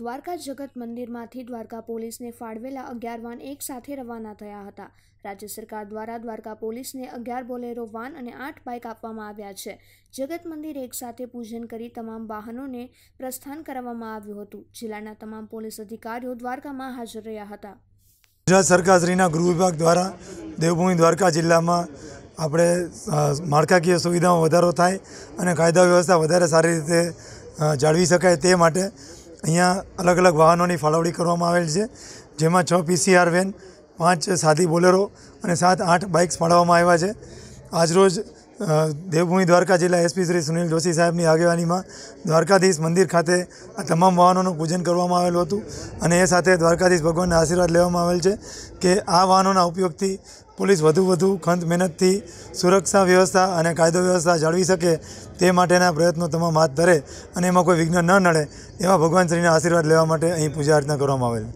દ્વારકા જગત મંદિરમાંથી દ્વારકા પોલીસને ફાળવેલા અગિયાર વાન એક સાથે રવાના થયા હતા રાજ્ય સરકાર દ્વારા દ્વારકા પોલીસને અગિયાર બોલેરો વાન અને આઠ બાઇક આપવામાં આવ્યા છે જગત મંદિર એક સાથે પૂજન કરી તમામ વાહનોને પ્રસ્થાન કરાવવામાં આવ્યું હતું જિલ્લાના તમામ પોલીસ અધિકારીઓ દ્વારકામાં હાજર રહ્યા હતા ગુજરાત સરકારશ્રીના ગૃહ વિભાગ દ્વારા દેવભૂમિ દ્વારકા જિલ્લામાં આપણે માળખાકીય સુવિધામાં વધારો થાય અને કાયદા વ્યવસ્થા વધારે સારી રીતે જાળવી શકાય તે માટે અહીંયા અલગ અલગ વાહનોની ફાળવણી કરવામાં આવેલ છે જેમાં છ પીસીઆર વેન પાંચ સાદી બોલેરો અને સાત આઠ બાઇક્સ ફાળવવામાં આવ્યા છે આજરોજ દેવભૂમિ દ્વારકા જિલ્લા એસપી શ્રી સુનિલ જોશી સાહેબની આગેવાનીમાં દ્વારકાધીશ મંદિર ખાતે આ તમામ વાહનોનું પૂજન કરવામાં આવેલું હતું અને એ સાથે દ્વારકાધીશ ભગવાનના આશીર્વાદ લેવામાં આવેલ છે કે આ વાહનોના ઉપયોગથી પોલીસ વધુ વધુ ખંત મહેનતથી સુરક્ષા વ્યવસ્થા અને કાયદો વ્યવસ્થા જાળવી શકે તે માટેના પ્રયત્નો તમામ હાથ ધરે અને એમાં કોઈ વિઘ્ન ન નડે એવા ભગવાન શ્રીના આશીર્વાદ લેવા માટે અહીં પૂજા અર્ચના કરવામાં આવેલ